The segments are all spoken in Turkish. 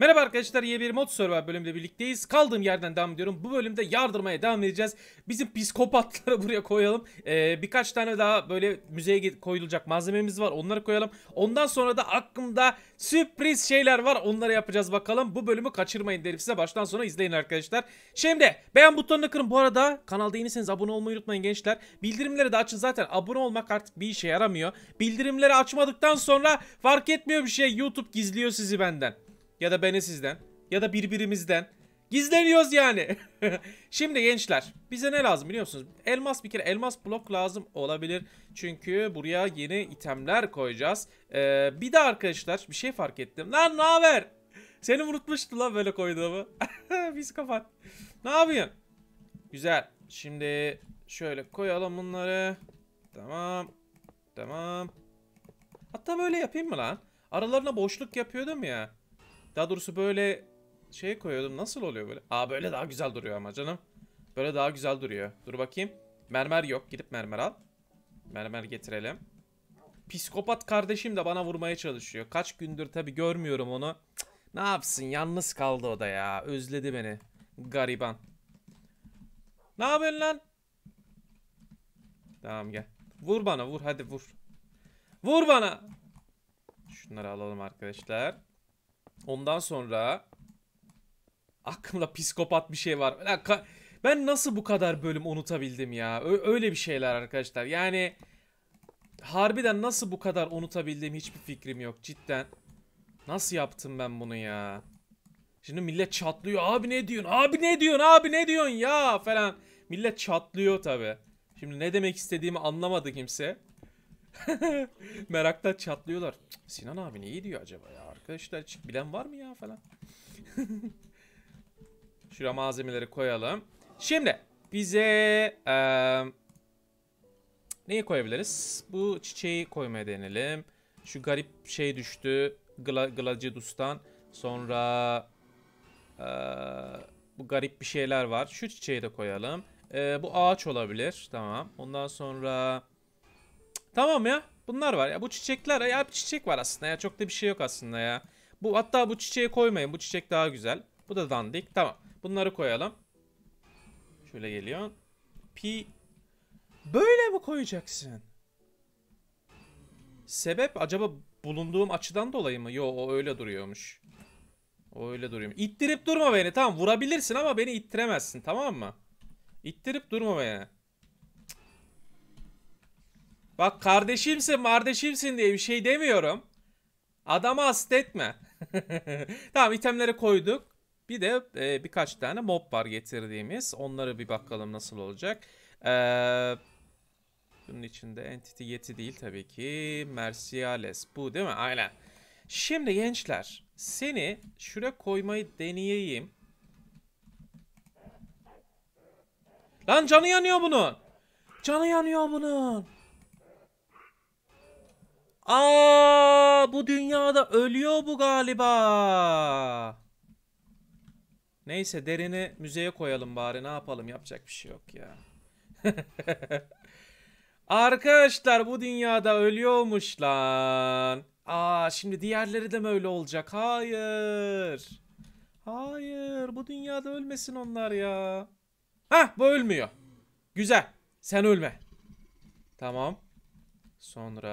Merhaba arkadaşlar yeni bir mod survival bölümde birlikteyiz. Kaldığım yerden devam ediyorum. Bu bölümde yardırmaya devam edeceğiz. Bizim psikopatları buraya koyalım. Ee, birkaç tane daha böyle müzeye koyulacak malzememiz var. Onları koyalım. Ondan sonra da aklımda sürpriz şeyler var. Onları yapacağız bakalım. Bu bölümü kaçırmayın derim size. Baştan sona izleyin arkadaşlar. Şimdi beğen butonuna kırın. Bu arada kanalda yeniyseniz abone olmayı unutmayın gençler. Bildirimleri de açın. Zaten abone olmak artık bir işe yaramıyor. Bildirimleri açmadıktan sonra fark etmiyor bir şey. YouTube gizliyor sizi benden ya da beni sizden ya da birbirimizden gizleniyoruz yani. Şimdi gençler bize ne lazım biliyor musunuz? Elmas bir kere elmas blok lazım olabilir. Çünkü buraya yeni itemler koyacağız. Ee, bir de arkadaşlar bir şey fark ettim. Lan ne haber? Seni unutmuştu lan böyle koyduğumu. Biz kapat. Ne yapıyorsun? Güzel. Şimdi şöyle koyalım bunları. Tamam. Tamam. Hatta böyle yapayım mı lan? Aralarına boşluk yapıyordum ya. Daha doğrusu böyle şey koyuyordum. Nasıl oluyor böyle? Aa böyle daha güzel duruyor ama canım. Böyle daha güzel duruyor. Dur bakayım. Mermer yok. Gidip mermer al. Mermer getirelim. Psikopat kardeşim de bana vurmaya çalışıyor. Kaç gündür tabi görmüyorum onu. Cık, ne yapsın yalnız kaldı o da ya. Özledi beni. Gariban. Ne yapıyorsun lan? Tamam gel. Vur bana vur hadi vur. Vur bana. Şunları alalım arkadaşlar. Ondan sonra aklımda psikopat bir şey var. Ben nasıl bu kadar bölüm unutabildim ya? Öyle bir şeyler arkadaşlar. Yani harbiden nasıl bu kadar unutabildiğim hiçbir fikrim yok cidden. Nasıl yaptım ben bunu ya? Şimdi millet çatlıyor. Abi ne diyorsun? Abi ne diyorsun? Abi ne diyorsun ya? Falan. Millet çatlıyor tabi. Şimdi ne demek istediğimi anlamadı kimse. Merakla çatlıyorlar. Sinan abi neyi diyor acaba ya? Arkadaşlar hiç bilen var mı ya falan. Şuraya malzemeleri koyalım. Şimdi bize e, neyi koyabiliriz? Bu çiçeği koymaya denelim. Şu garip şey düştü. Gla, Gladiadus'tan. Sonra e, bu garip bir şeyler var. Şu çiçeği de koyalım. E, bu ağaç olabilir. Tamam. Ondan sonra tamam ya. Bunlar var ya bu çiçekler ya bir çiçek var aslında ya çok da bir şey yok aslında ya. Bu hatta bu çiçeği koymayın bu çiçek daha güzel. Bu da dandik tamam bunları koyalım. Şöyle geliyor. Pi böyle mi koyacaksın? Sebep acaba bulunduğum açıdan dolayı mı? Yo o öyle duruyormuş. O öyle duruyor. İttirip durma beni tamam vurabilirsin ama beni ittiremezsin tamam mı? İttirip durma beni. Bak kardeşimsin kardeşimsin diye bir şey demiyorum. Adama asit etme. tamam itemleri koyduk. Bir de e, birkaç tane mob var getirdiğimiz. Onları bir bakalım nasıl olacak. Eee... Bunun içinde entity yeti değil tabii ki. Merciales bu değil mi? Aynen. Şimdi gençler seni şuraya koymayı deneyeyim. Lan canı yanıyor bunun. Canı yanıyor bunun. Aa bu dünyada ölüyor bu galiba. Neyse derini müzeye koyalım bari ne yapalım yapacak bir şey yok ya. Arkadaşlar bu dünyada ölüyormuş lan. Aa şimdi diğerleri de mi öyle olacak? Hayır. Hayır bu dünyada ölmesin onlar ya. Hah bu ölmüyor. Güzel. Sen ölme. Tamam. Sonra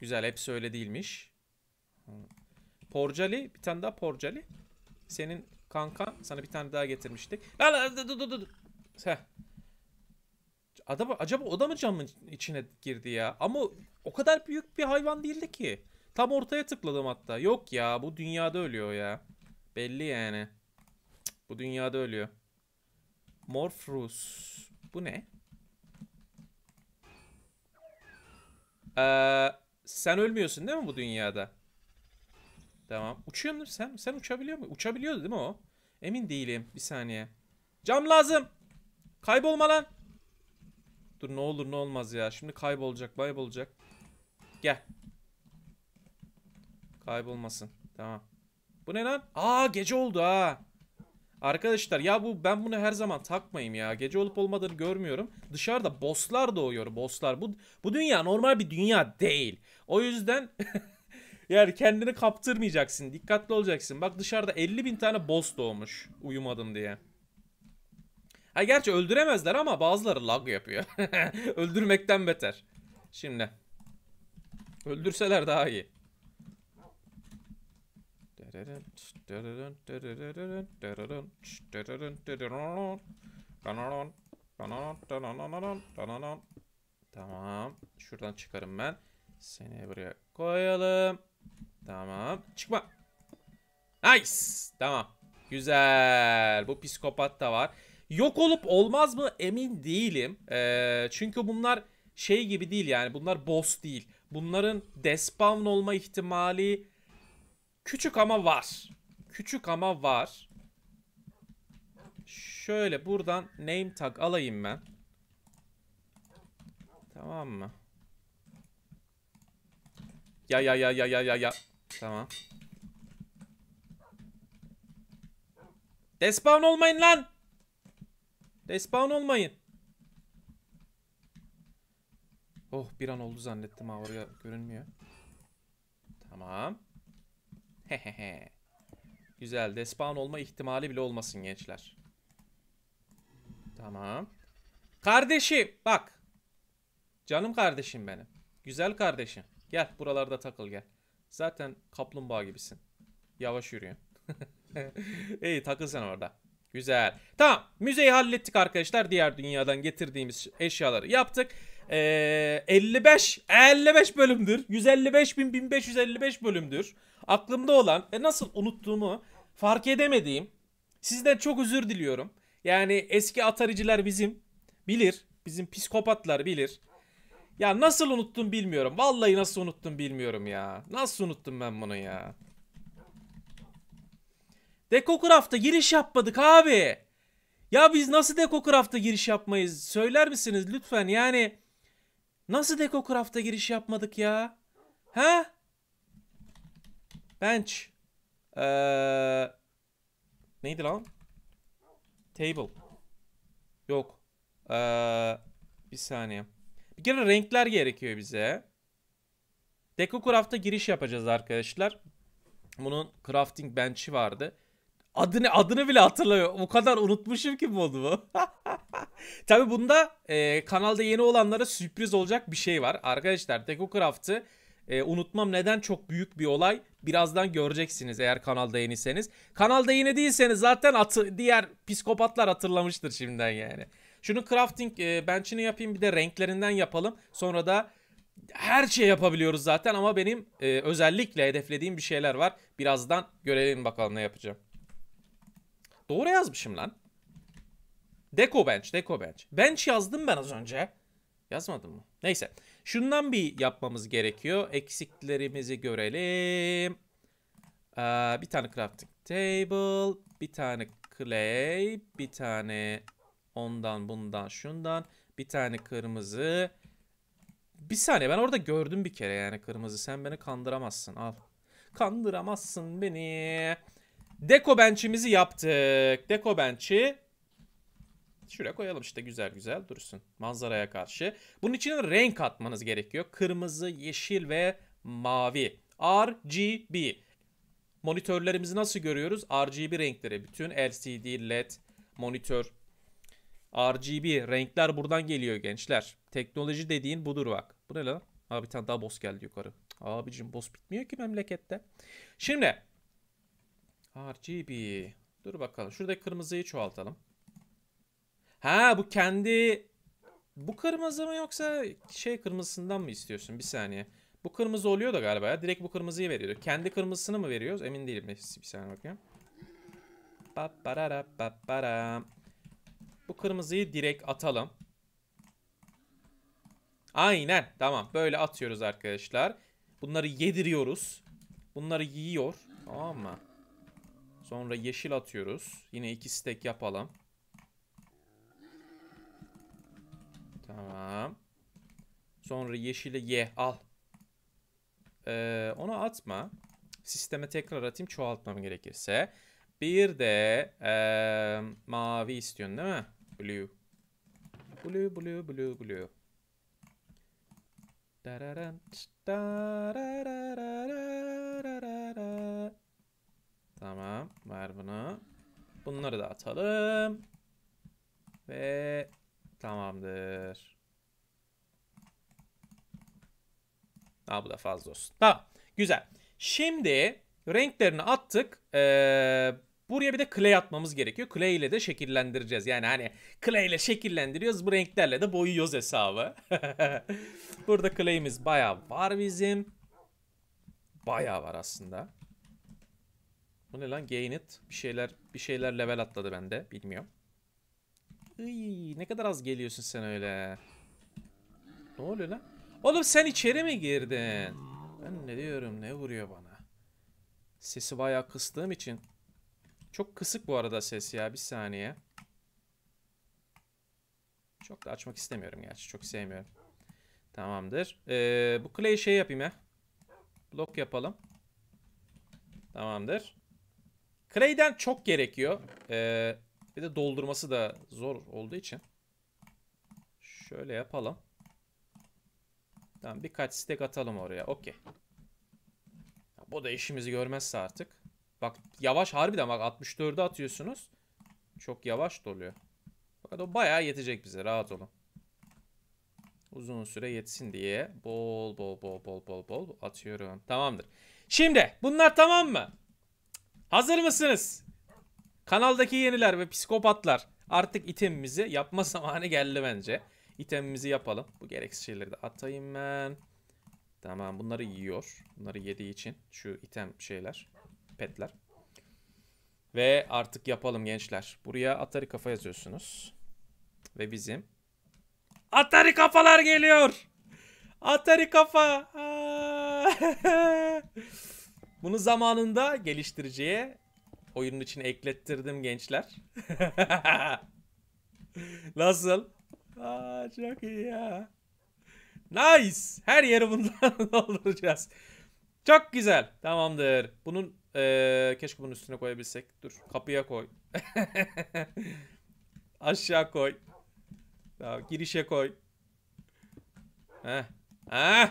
Güzel hepsi öyle değilmiş. Porcali bir tane daha porcali. Senin kanka sana bir tane daha getirmiştik. Lan dur dur dur. Heh. Adama, acaba o da mı camın içine girdi ya? Ama o kadar büyük bir hayvan değildi ki. Tam ortaya tıkladım hatta. Yok ya bu dünyada ölüyor ya. Belli yani. bu dünyada ölüyor. Morphrus. Bu ne? Eee... Sen ölmüyorsun değil mi bu dünyada? Tamam. Uçuyor musun sen? Sen uçabiliyor mu? Uçabiliyordu değil mi o? Emin değilim. Bir saniye. Cam lazım. Kaybolma lan. Dur ne olur ne olmaz ya. Şimdi kaybolacak kaybolacak. Gel. Kaybolmasın. Tamam. Bu ne lan? Aa gece oldu ha. Arkadaşlar ya bu ben bunu her zaman takmayayım ya. Gece olup olmadığını görmüyorum. Dışarıda bosslar doğuyor bosslar. Bu, bu dünya normal bir dünya değil. O yüzden yani kendini kaptırmayacaksın. Dikkatli olacaksın. Bak dışarıda 50 bin tane boss doğmuş uyumadım diye. Ha gerçi öldüremezler ama bazıları lag yapıyor. Öldürmekten beter. Şimdi. Öldürseler daha iyi. Tamam. Şuradan çıkarım ben. Seni buraya koyalım. Tamam. Çıkma. Nice. Tamam. Güzel. Bu psikopat da var. Yok olup olmaz mı emin değilim. Ee, çünkü bunlar şey gibi değil yani. Bunlar boss değil. Bunların despawn olma ihtimali Küçük ama var. Küçük ama var. Şöyle buradan name tag alayım ben. Tamam mı? Ya ya ya ya ya ya ya. Tamam. Despawn olmayın lan. Despawn olmayın. Oh bir an oldu zannettim ha oraya görünmüyor. Tamam. Hehehe. Güzel. Despawn olma ihtimali bile olmasın gençler. Tamam. Kardeşim bak. Canım kardeşim benim. Güzel kardeşim. Gel buralarda takıl gel. Zaten kaplumbağa gibisin. Yavaş yürüyorsun. İyi takıl sen orada. Güzel. Tamam. Müzeyi hallettik arkadaşlar. Diğer dünyadan getirdiğimiz eşyaları yaptık. Ee, 55 55 e, bölümdür. 155 bin 1555 bölümdür. Aklımda olan ve nasıl unuttuğumu fark edemediğim. Sizden çok özür diliyorum. Yani eski atariciler bizim bilir. Bizim psikopatlar bilir. Ya nasıl unuttum bilmiyorum. Vallahi nasıl unuttum bilmiyorum ya. Nasıl unuttum ben bunu ya. Dekocraft'a giriş yapmadık abi. Ya biz nasıl Dekocraft'a giriş yapmayız? Söyler misiniz lütfen? Yani Nasıl DecoCraft'a giriş yapmadık ya? Ha? Bench. Ee, neydi lan? Table. Yok. Ee, bir saniye. Bir kere renkler gerekiyor bize. DecoCraft'a giriş yapacağız arkadaşlar. Bunun crafting bench'i vardı. Adını adını bile hatırlamıyorum. O kadar unutmuşum ki modumu. Tabi bunda e, kanalda yeni olanlara sürpriz olacak bir şey var. Arkadaşlar DecoCraft'ı e, unutmam neden çok büyük bir olay. Birazdan göreceksiniz eğer kanalda yeniyseniz. Kanalda yeni değilseniz zaten atı, diğer psikopatlar hatırlamıştır şimdiden yani. Şunu crafting e, bench'ini yapayım bir de renklerinden yapalım. Sonra da her şey yapabiliyoruz zaten ama benim e, özellikle hedeflediğim bir şeyler var. Birazdan görelim bakalım ne yapacağım. Doğru yazmışım lan. Deco bench, deco bench. Bench yazdım ben az önce. Yazmadım mı? Neyse. Şundan bir yapmamız gerekiyor. Eksiklerimizi görelim. Ee, bir tane crafting table. Bir tane clay. Bir tane ondan bundan şundan. Bir tane kırmızı. Bir saniye ben orada gördüm bir kere yani kırmızı. Sen beni kandıramazsın al. Kandıramazsın beni. Deko bench'imizi yaptık. Deko bench'i şuraya koyalım işte güzel güzel dursun manzaraya karşı. Bunun için renk atmanız gerekiyor. Kırmızı, yeşil ve mavi. RGB. Monitörlerimizi nasıl görüyoruz? RGB renkleri. Bütün LCD, LED, monitör. RGB renkler buradan geliyor gençler. Teknoloji dediğin budur bak. Bu ne lan? Abi bir tane daha boss geldi yukarı. Abicim boss bitmiyor ki memlekette. Şimdi RGB. Dur bakalım. Şurada kırmızıyı çoğaltalım. Ha bu kendi... Bu kırmızı mı yoksa şey kırmızısından mı istiyorsun? Bir saniye. Bu kırmızı oluyor da galiba ya. Direkt bu kırmızıyı veriyor. Kendi kırmızısını mı veriyoruz? Emin değilim. Bir saniye bakayım. Bu kırmızıyı direkt atalım. Aynen. Tamam. Böyle atıyoruz arkadaşlar. Bunları yediriyoruz. Bunları yiyor. Tamam mı? Sonra yeşil atıyoruz. Yine iki stek yapalım. Tamam. Sonra yeşili ye al. Ee, onu atma. Sisteme tekrar atayım çoğaltmam gerekirse. Bir de ee, mavi istiyorsun değil mi? Blue. Blue, blue, blue, blue. Dararant, dararararararara. Tamam. Ver bunu. Bunları da atalım. Ve tamamdır. Aa, bu da fazla olsun. Tamam. Güzel. Şimdi renklerini attık. Ee, buraya bir de clay atmamız gerekiyor. Clay ile de şekillendireceğiz. Yani hani clay ile şekillendiriyoruz. Bu renklerle de boyuyoruz hesabı. Burada clay'imiz bayağı var bizim. Bayağı var aslında. Bu ne lan? Gained. Bir şeyler bir şeyler level atladı bende. Bilmiyorum. Iy, ne kadar az geliyorsun sen öyle. Ne oluyor lan? Oğlum sen içeri mi girdin? Ben ne diyorum? Ne vuruyor bana? Sesi bayağı kıstığım için. Çok kısık bu arada ses ya. Bir saniye. Çok da açmak istemiyorum gerçi. Çok sevmiyorum. Tamamdır. Ee, bu clay şey yapayım ya. Block yapalım. Tamamdır. Clay'den çok gerekiyor. Ee, bir de doldurması da zor olduğu için. Şöyle yapalım. Tamam birkaç stack atalım oraya. Okey. Bu da işimizi görmezse artık. Bak yavaş harbiden bak 64'e atıyorsunuz. Çok yavaş doluyor. Fakat o bayağı yetecek bize rahat olun. Uzun süre yetsin diye bol bol bol bol bol bol atıyorum. Tamamdır. Şimdi bunlar tamam mı? Hazır mısınız? Kanaldaki yeniler ve psikopatlar artık itemimizi yapma zamanı geldi bence. İtemimizi yapalım. Bu gereksiz şeyleri de atayım ben. Tamam bunları yiyor. Bunları yediği için şu item şeyler, petler. Ve artık yapalım gençler. Buraya Atari kafa yazıyorsunuz. Ve bizim Atari kafalar geliyor. Atari kafa. Bunu zamanında geliştiriciye oyunun için eklettirdim gençler. Nasıl? Aa, çok iyi ya. Nice. Her yeri bundan dolduracağız. Çok güzel. Tamamdır. Bunun ee, keşke bunun üstüne koyabilsek. Dur kapıya koy. Aşağı koy. Tamam, girişe koy. Heh. Heh.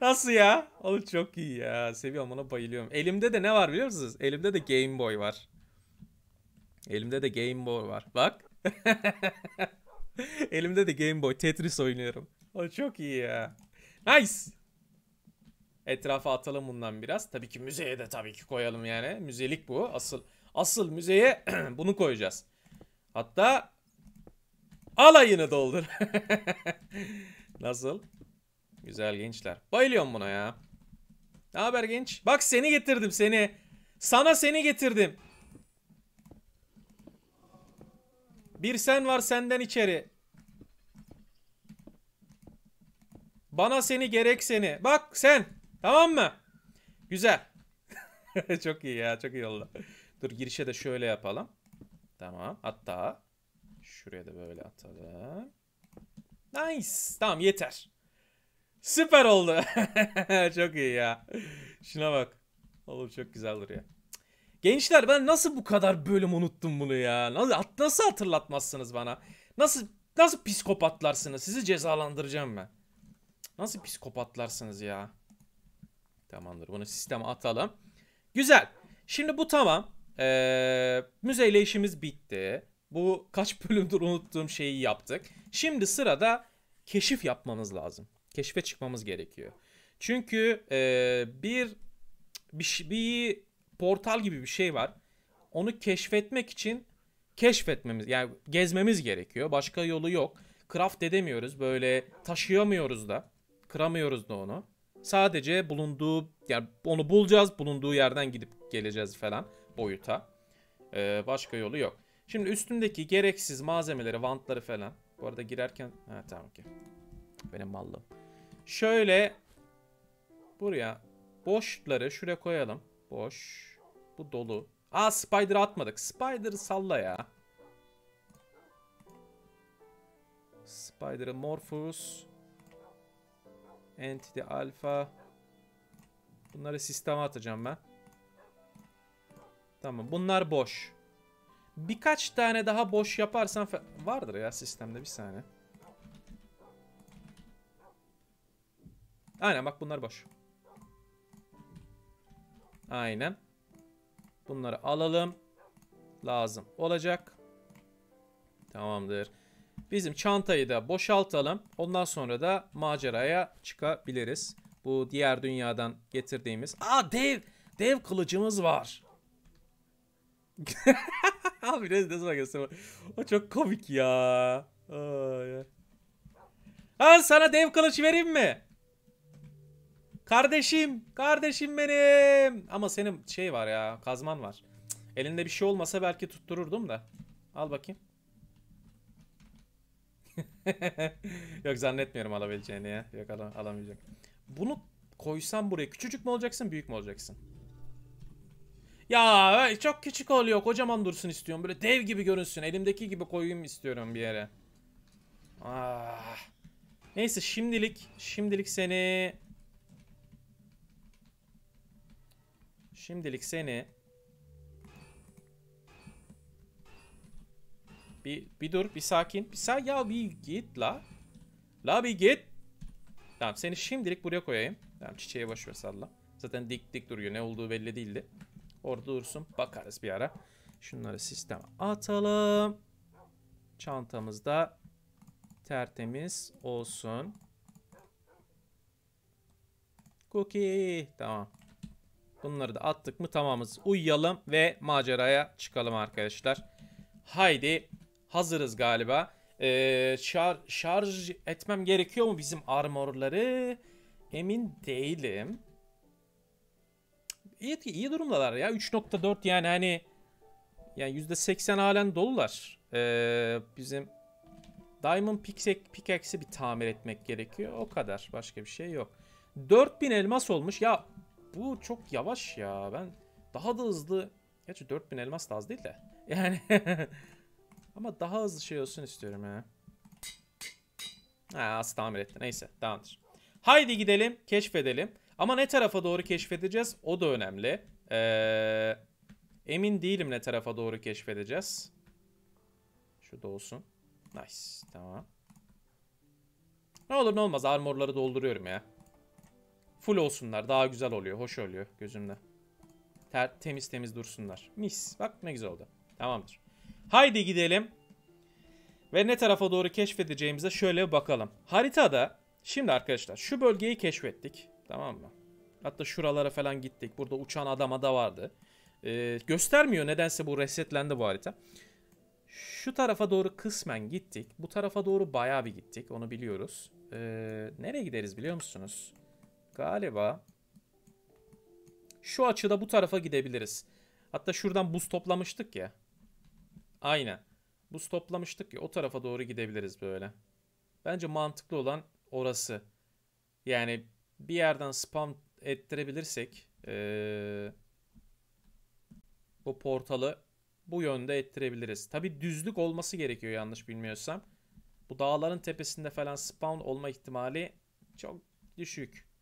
Nasıl ya? Oğlum çok iyi ya. Seviyorum ona bayılıyorum. Elimde de ne var biliyor musunuz? Elimde de Game Boy var. Elimde de Game Boy var. Bak. Elimde de Game Boy. Tetris oynuyorum. O çok iyi ya. Nice. Etrafa atalım bundan biraz. Tabii ki müzeye de tabii ki koyalım yani. Müzelik bu. Asıl asıl müzeye bunu koyacağız. Hatta alayını doldur. Nasıl? Güzel gençler. Bayılıyorum buna ya. Ne haber genç? Bak seni getirdim seni. Sana seni getirdim. Bir sen var senden içeri. Bana seni gerek seni. Bak sen. Tamam mı? Güzel. çok iyi ya. Çok iyi oldu. Dur girişe de şöyle yapalım. Tamam. Hatta şuraya da böyle atalım. Nice. Tamam yeter. Süper oldu. çok iyi ya. Şuna bak. olur çok güzel olur ya. Gençler ben nasıl bu kadar bölüm unuttum bunu ya? Nasıl hatırlatmazsınız bana? Nasıl nasıl psikopatlarsınız? Sizi cezalandıracağım ben. Nasıl psikopatlarsınız ya? Tamamdır. Bunu sisteme atalım. Güzel. Şimdi bu tamam. Ee, müzeyle işimiz bitti. Bu kaç bölümdür unuttuğum şeyi yaptık. Şimdi sırada keşif yapmamız lazım keşfe çıkmamız gerekiyor. Çünkü e, bir, bir bir portal gibi bir şey var. Onu keşfetmek için keşfetmemiz yani gezmemiz gerekiyor. Başka yolu yok. Craft edemiyoruz. Böyle taşıyamıyoruz da. Kıramıyoruz da onu. Sadece bulunduğu yani onu bulacağız. Bulunduğu yerden gidip geleceğiz falan boyuta. Ee, başka yolu yok. Şimdi üstümdeki gereksiz malzemeleri, vantları falan. Bu arada girerken... Ha tamam ki. Benim mallım. Şöyle buraya boşları şuraya koyalım. Boş. Bu dolu. Aa spider atmadık. Spider'ı salla ya. Spider'ı Morpheus. Entity Alpha. Bunları sisteme atacağım ben. Tamam bunlar boş. Birkaç tane daha boş yaparsan vardır ya sistemde bir saniye. Aynen bak bunlar boş. Aynen. Bunları alalım. Lazım olacak. Tamamdır. Bizim çantayı da boşaltalım. Ondan sonra da maceraya çıkabiliriz. Bu diğer dünyadan getirdiğimiz. Aa dev! Dev kılıcımız var. Abi ne zaman göstereyim. O çok komik ya. Ay. Al sana dev kılıç vereyim mi? Kardeşim. Kardeşim benim. Ama senin şey var ya. Kazman var. elinde bir şey olmasa belki tuttururdum da. Al bakayım. Yok zannetmiyorum alabileceğini ya. Yok alam alamayacak. Bunu koysam buraya küçücük mü olacaksın büyük mü olacaksın? Ya e, çok küçük oluyor. Kocaman dursun istiyorum. Böyle dev gibi görünsün. Elimdeki gibi koyayım istiyorum bir yere. Ah. Neyse şimdilik şimdilik seni Şimdilik seni bir, bir dur bir sakin. Bir sa ya bir git la. La bir git. Tamam seni şimdilik buraya koyayım. Tamam çiçeğe boş ver salla. Zaten dik dik duruyor. Ne olduğu belli değildi. Orada dursun. Bakarız bir ara. Şunları sisteme atalım. Çantamızda tertemiz olsun. Cookie. Tamam. Bunları da attık mı tamamız uyuyalım ve maceraya çıkalım arkadaşlar. Haydi hazırız galiba. Ee, şar şarj etmem gerekiyor mu bizim armorları? Emin değilim. İyi, iyi durumdalar ya. 3.4 yani hani yani %80 halen dolular. Ee, bizim Diamond Pickaxe'i bir tamir etmek gerekiyor. O kadar. Başka bir şey yok. 4000 elmas olmuş. Ya bu çok yavaş ya. Ben daha da hızlı... Gerçi 4000 elmas da az değil de. Yani... Ama daha hızlı şey olsun istiyorum ya. Ha az tamir etti. Neyse tamamdır. Haydi gidelim keşfedelim. Ama ne tarafa doğru keşfedeceğiz o da önemli. Ee, emin değilim ne tarafa doğru keşfedeceğiz. Şurada olsun. Nice tamam. Ne olur ne olmaz armorları dolduruyorum ya. Full olsunlar. Daha güzel oluyor. Hoş oluyor gözümde. Ter, temiz temiz dursunlar. Mis. Bak ne güzel oldu. Tamamdır. Haydi gidelim. Ve ne tarafa doğru keşfedeceğimize şöyle bakalım. Haritada şimdi arkadaşlar şu bölgeyi keşfettik. Tamam mı? Hatta şuralara falan gittik. Burada uçan adama da vardı. Ee, göstermiyor nedense bu resetlendi bu harita. Şu tarafa doğru kısmen gittik. Bu tarafa doğru bayağı bir gittik. Onu biliyoruz. Ee, nereye gideriz biliyor musunuz? Galiba şu açıda bu tarafa gidebiliriz. Hatta şuradan buz toplamıştık ya. Aynen. Buz toplamıştık ya o tarafa doğru gidebiliriz böyle. Bence mantıklı olan orası. Yani bir yerden spam ettirebilirsek ee, bu portalı bu yönde ettirebiliriz. Tabi düzlük olması gerekiyor yanlış bilmiyorsam. Bu dağların tepesinde falan spawn olma ihtimali çok düşük.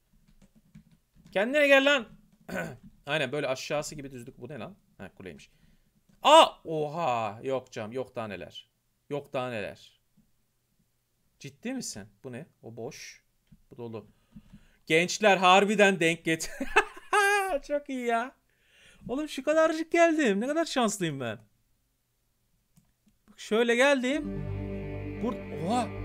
Kendine gel lan. Aynen böyle aşağısı gibi düzlük. Bu ne lan? Ha kuleymiş. Aa! Oha! Yok cam. Yok daha neler. Yok daha neler. Ciddi misin? Bu ne? O boş. Bu dolu. Gençler harbiden denk get. Çok iyi ya. Oğlum şu kadarcık geldim. Ne kadar şanslıyım ben. Bak şöyle geldim. Bur Oha!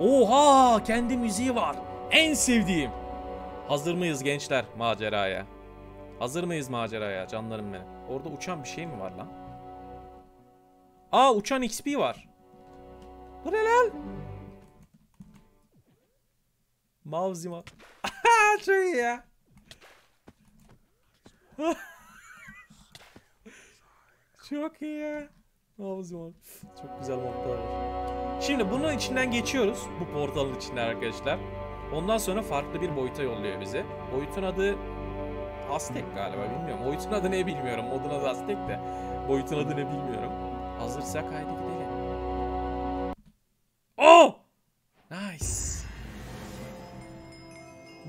Oha kendi müziği var. En sevdiğim. Hazır mıyız gençler maceraya? Hazır mıyız maceraya canlarım benim? Orada uçan bir şey mi var lan? Aa uçan XP var. Bu ne lan? Mavzima. Çok iyi ya. Çok iyi ya. Çok güzel noktalar var. Şimdi bunun içinden geçiyoruz. Bu portalın içinden arkadaşlar. Ondan sonra farklı bir boyuta yolluyor bizi. Boyutun adı Aztek galiba bilmiyorum. Boyutun adı ne bilmiyorum. Modun adı Aztek de. Boyutun adı ne bilmiyorum. Hazırsak haydi gidelim. Oh! Nice.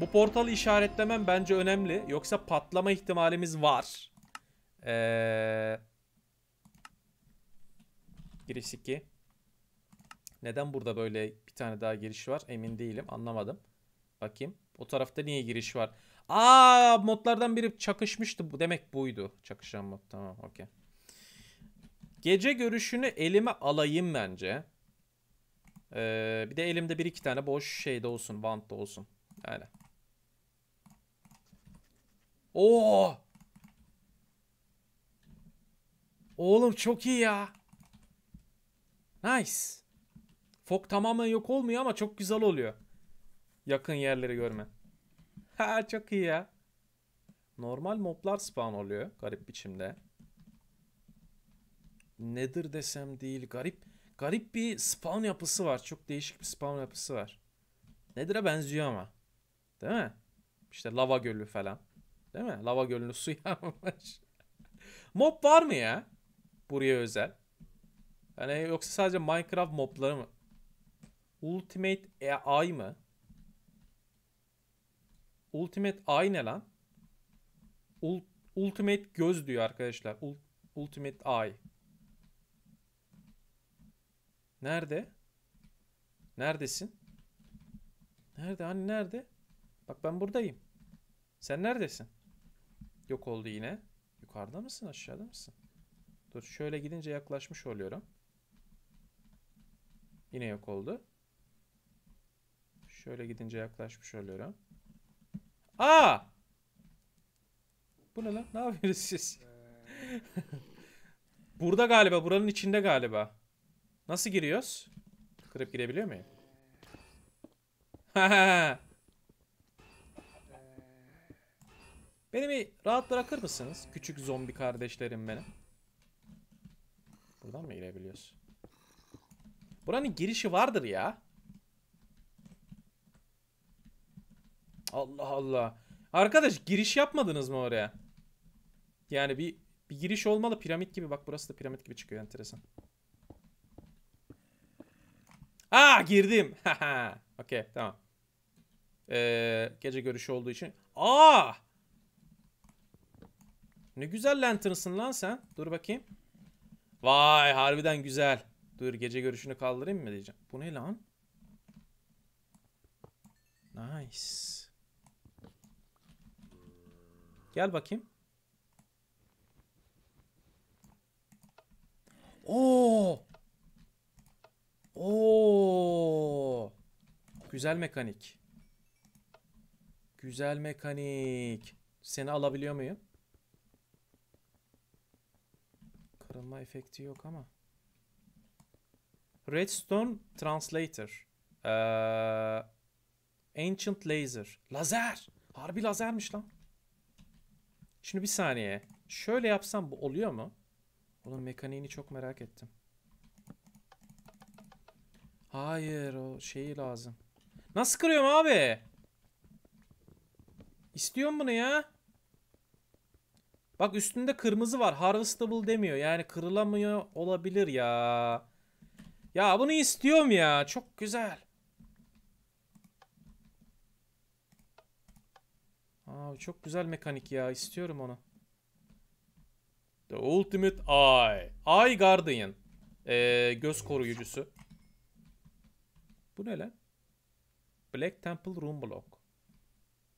Bu portalı işaretlemem bence önemli. Yoksa patlama ihtimalimiz var. Eee... Giriş 2. Neden burada böyle bir tane daha giriş var? Emin değilim. Anlamadım. Bakayım. O tarafta niye giriş var? Aa modlardan biri çakışmıştı. Bu demek buydu. Çakışan mod. Tamam okey. Gece görüşünü elime alayım bence. Ee, bir de elimde bir iki tane boş şey de olsun. Bant da olsun. Yani. Oo. Oğlum çok iyi ya. Nice. Fok tamamen yok olmuyor ama çok güzel oluyor. Yakın yerleri görme. Ha çok iyi ya. Normal moblar spawn oluyor garip biçimde. Nedir desem değil garip. Garip bir spawn yapısı var. Çok değişik bir spawn yapısı var. Nedir'e benziyor ama. Değil mi? İşte lava gölü falan. Değil mi? Lava gölünü suya almış. Mob var mı ya? Buraya özel. Yani yoksa sadece Minecraft mobları mı? Ultimate e, AI mı? Ultimate AI ne lan? Ult Ultimate göz diyor arkadaşlar. Ul Ultimate AI. Nerede? Neredesin? Nerede? Hani nerede? Bak ben buradayım. Sen neredesin? Yok oldu yine. Yukarıda mısın? Aşağıda mısın? Dur şöyle gidince yaklaşmış oluyorum. Yine yok oldu. Şöyle gidince yaklaşmış oluyorum. Aa! Bu ne lan? Ne yapıyorsunuz siz? Ee. Burada galiba. Buranın içinde galiba. Nasıl giriyoruz? Kırıp girebiliyor muyum? Beni bir rahat bırakır mısınız? Küçük zombi kardeşlerim benim. Buradan mı girebiliyoruz? Buranın girişi vardır ya. Allah Allah. Arkadaş giriş yapmadınız mı oraya? Yani bir, bir giriş olmalı piramit gibi. Bak burası da piramit gibi çıkıyor enteresan. Aa girdim. Okey tamam. Ee, gece görüşü olduğu için. Aa! Ne güzel lantern'sın lan sen. Dur bakayım. Vay harbiden güzel. Dur gece görüşünü kaldırayım mı diyeceğim. Bu ne lan? Nice. Gel bakayım. Oo. Oo. Güzel mekanik. Güzel mekanik. Seni alabiliyor muyum? Kırılma efekti yok ama. Redstone Translator. Ee, Ancient Laser. Lazer. Harbi lazermiş lan. Şimdi bir saniye. Şöyle yapsam bu oluyor mu? Bunun mekaniğini çok merak ettim. Hayır o şeyi lazım. Nasıl kırıyorum abi? İstiyorum bunu ya. Bak üstünde kırmızı var. Harvestable demiyor. Yani kırılamıyor olabilir ya. Ya bunu istiyorum ya. Çok güzel. Aa, çok güzel mekanik ya. İstiyorum onu. The Ultimate Eye. Eye Guardian. Ee, göz koruyucusu. Bu ne lan? Black Temple Room Block.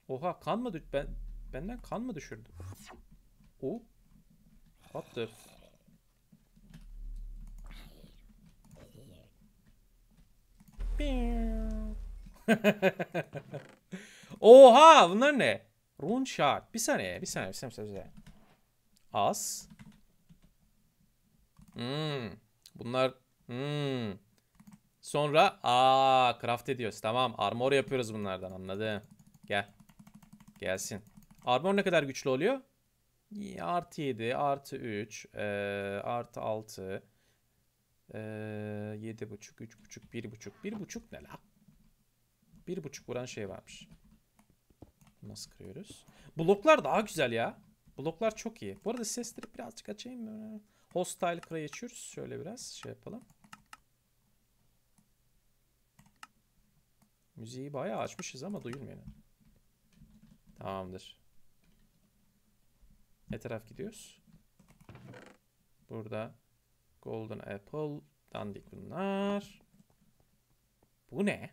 Oha kan mı Ben, benden kan mı düşürdü? O? What the Oha bunlar ne? Rune shard. Bir saniye, bir saniye, bir saniye, bir saniye. As. Hmm. Bunlar hmm. Sonra aa craft ediyoruz. Tamam, armor yapıyoruz bunlardan anladım. Gel. Gelsin. Armor ne kadar güçlü oluyor? Artı 7, artı 3, e, artı 6. Ee, 7.5, 3.5, 1.5. 1.5 ne la? 1.5 vuran şey varmış. Nasıl kırıyoruz? Bloklar daha güzel ya. Bloklar çok iyi. Bu arada sesleri birazcık açayım mı? Hostile Cry açıyoruz. Şöyle biraz şey yapalım. Müziği bayağı açmışız ama duyulmuyor. Tamamdır. Etraf gidiyoruz? Burada Golden Apple. Dandik bunlar. Bu ne?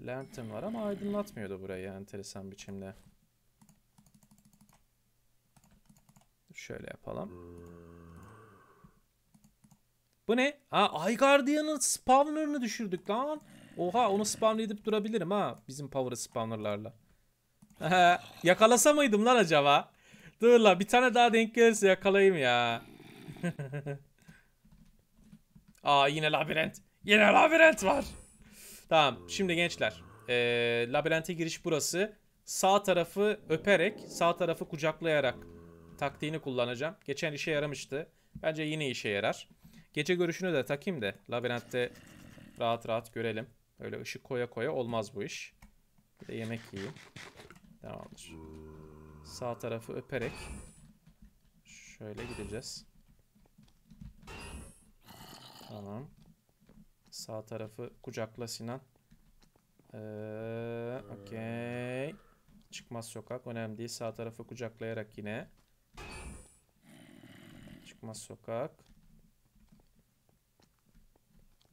Lantern var ama aydınlatmıyordu burayı enteresan biçimde. Şöyle yapalım. Bu ne? Ha, Ay Guardian'ın spawner'ını düşürdük lan. Oha onu spawner edip durabilirim ha. Bizim power spawner'larla. Yakalasa mıydım lan acaba? Dur la bir tane daha denk gelirse yakalayayım ya. Aa yine labirent. Yine labirent var. Tamam şimdi gençler. Ee, labirente giriş burası. Sağ tarafı öperek, sağ tarafı kucaklayarak taktiğini kullanacağım. Geçen işe yaramıştı. Bence yine işe yarar. Gece görüşünü de takayım da labirentte rahat rahat görelim. Öyle ışık koya koya olmaz bu iş. Bir de yemek yiyeyim. Tamamdır. Sağ tarafı öperek şöyle gideceğiz. Tamam. Sağ tarafı kucakla Sinan. Ee, Okey. Çıkmaz sokak. Önemli değil. Sağ tarafı kucaklayarak yine. Çıkmaz sokak.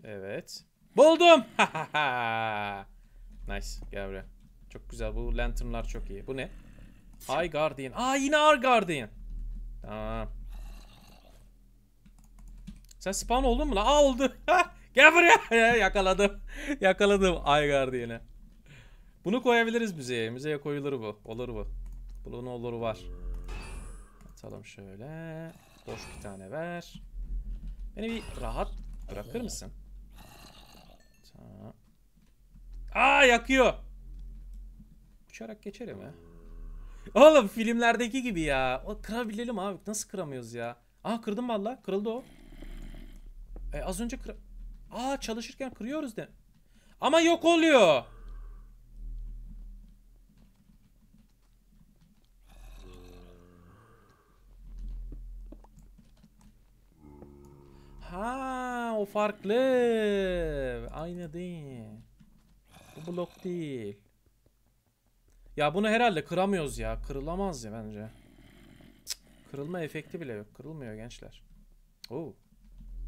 Evet. Buldum. nice. Gel buraya. Çok güzel. Bu lanternlar çok iyi. Bu ne? Ay Guardian. Aa yine Ar Guardian. Tamam. Sen spawn oldun mu lan? Aa oldu. Gel buraya. Yakaladım. Yakaladım Ay yine. Bunu koyabiliriz müzeye. Müzeye koyulur bu. Olur bu. Bunun olur var. Atalım şöyle. Boş bir tane ver. Beni bir rahat bırakır mısın? Tamam. Aa yakıyor. Uçarak geçerim ya. Oğlum filmlerdeki gibi ya. O kırabilelim abi. Nasıl kıramıyoruz ya? Aa kırdım valla. Kırıldı o. E az önce kır... Aa çalışırken kırıyoruz de. Ama yok oluyor. Ha o farklı. Aynı değil. Bu blok değil. Ya bunu herhalde kıramıyoruz ya. Kırılamaz ya bence. Cık, kırılma efekti bile yok. Kırılmıyor gençler. Oo.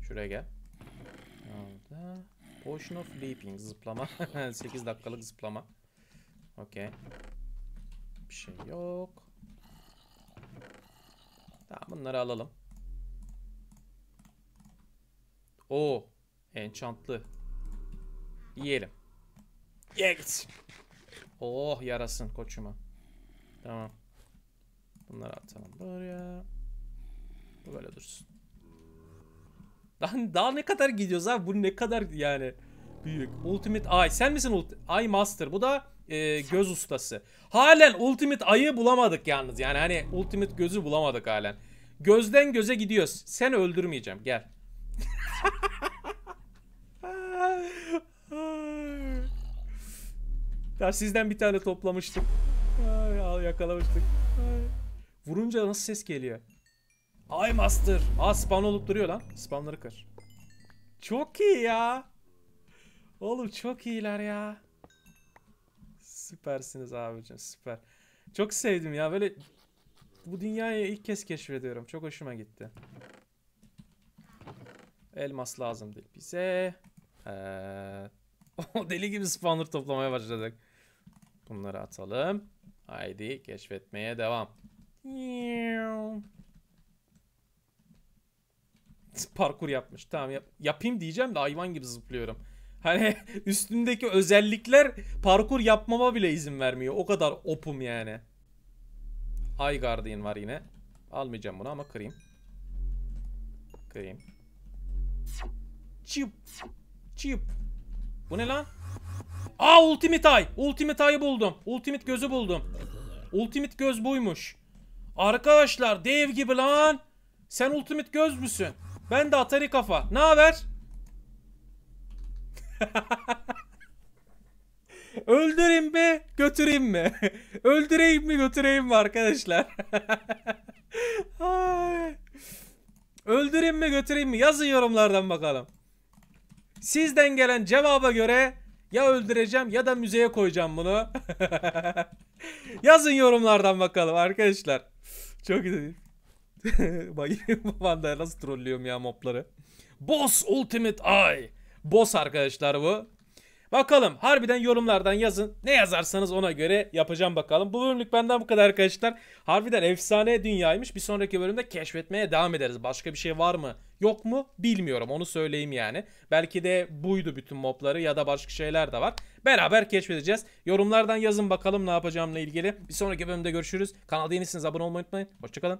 Şuraya gel. Orada. Potion of Leaping. Zıplama. 8 dakikalık zıplama. Okey. Bir şey yok. Tamam bunları alalım. O enchantlı. Yiyelim. Ye git. Oh yarasın koçuma. Tamam. Bunları atalım buraya. Bu böyle dursun. Daha, daha ne kadar gidiyoruz abi? Bu ne kadar yani büyük. Ultimate Ay. Sen misin ultimate Ay Master? Bu da e, göz ustası. Halen Ultimate Ay'ı bulamadık yalnız. Yani hani Ultimate gözü bulamadık halen. Gözden göze gidiyoruz. Sen öldürmeyeceğim. Gel. ya sizden bir tane toplamıştık. Ay, yakalamıştık. Ay. Vurunca nasıl ses geliyor? Ay master. Aa spawn olup duruyor lan. Spawnları kır. Çok iyi ya. Oğlum çok iyiler ya. Süpersiniz abicim süper. Çok sevdim ya böyle bu dünyayı ilk kez keşfediyorum. Çok hoşuma gitti. Elmas lazım değil bize. Ee, deli gibi spawner toplamaya başladık. Bunları atalım. Haydi keşfetmeye devam. parkur yapmış. Tamam yap yapayım diyeceğim de hayvan gibi zıplıyorum. Hani üstündeki özellikler parkur yapmama bile izin vermiyor. O kadar opum yani. Ay Guardian var yine. Almayacağım bunu ama kırayım. Kırayım. Çıp. Çıp. Bu ne lan? Aa Ultimate Eye. Ultimate Eye'ı buldum. Ultimate gözü buldum. Ultimate göz buymuş. Arkadaşlar dev gibi lan. Sen Ultimate göz müsün? Ben de Atari kafa. Ne haber? Öldüreyim mi? Götüreyim mi? Öldüreyim mi? Götüreyim mi arkadaşlar? Öldüreyim mi? Götüreyim mi? Yazın yorumlardan bakalım. Sizden gelen cevaba göre ya öldüreceğim ya da müzeye koyacağım bunu. Yazın yorumlardan bakalım arkadaşlar. Çok iyi. Van da nasıl trollüyorum ya mobları. Boss Ultimate Eye. Boss arkadaşlar bu. Bakalım harbiden yorumlardan yazın. Ne yazarsanız ona göre yapacağım bakalım. Bu bölümlük benden bu kadar arkadaşlar. Harbiden efsane dünyaymış. Bir sonraki bölümde keşfetmeye devam ederiz. Başka bir şey var mı yok mu bilmiyorum onu söyleyeyim yani. Belki de buydu bütün mobları ya da başka şeyler de var. Beraber keşfedeceğiz. Yorumlardan yazın bakalım ne yapacağımla ilgili. Bir sonraki bölümde görüşürüz. Kanalda yenisiniz abone olmayı unutmayın. Hoşçakalın.